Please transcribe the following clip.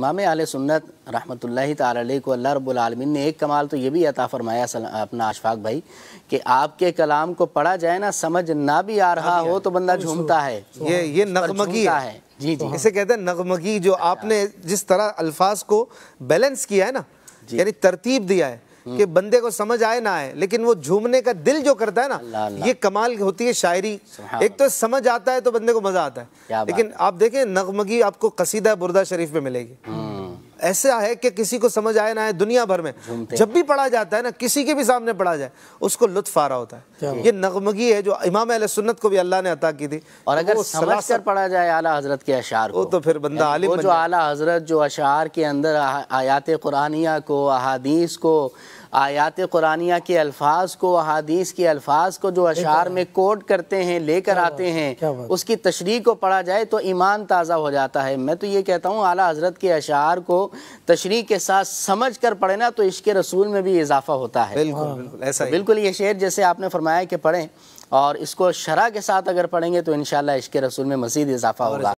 इमाम आल सुन्नत रहमत ताली को अल्लाह रबालमीन ने एक कमाल तो ये भी अता फरमाया अपना अशफाक भाई कि आपके कलाम को पढ़ा जाए ना समझ ना भी आ रहा हो तो बंदा झूमता है ये ये नगमगी है जी जी इसे कहते हैं नगमगी जो आपने जिस तरह अल्फाज को बैलेंस किया है ना यानी तरतीब दिया है कि बंदे को समझ आए ना आए लेकिन वो झूमने का दिल जो करता है ना ला ला। ये कमाल होती है शायरी एक तो समझ आता है तो बंदे को मजा आता है लेकिन आप देखें नगमगी आपको कसीदा बुरदा शरीफ में मिलेगी हम्म। ऐसा है कि किसी को समझ आए ना आए दुनिया भर में जब भी पढ़ा जाता है ना किसी के भी सामने पढ़ा जाए उसको लुत्फ आ रहा होता है ये नगमगी है जो इमाम अल सुन्नत को भी अल्लाह ने अता की थी और अगर समझ कर पढ़ा जाए आला हजरत के अशार को तो फिर बंदा आलिम जो आला हजरत जो अशार के अंदर आयात कुरानिया को अहादीस को आयात कुरानिया के अल्फाज को अहादीस के अल्फाज को जो तो अशार में कोट करते हैं लेकर आते हैं उसकी तशरी को पढ़ा जाए तो ईमान ताज़ा हो जाता है मैं तो ये कहता हूँ आला हजरत के अशार को तशरी के साथ समझ कर पढ़े ना तो इश्क रसूल में भी इजाफा होता है बिल्कुल हाँ। बिल्कुल ऐसा तो बिल्कुल ये शेर जैसे आपने फरमाया कि पढ़ें और इसको शरा के साथ अगर पढ़ेंगे तो इन इश्क रसूल में मजीद इजाफा होगा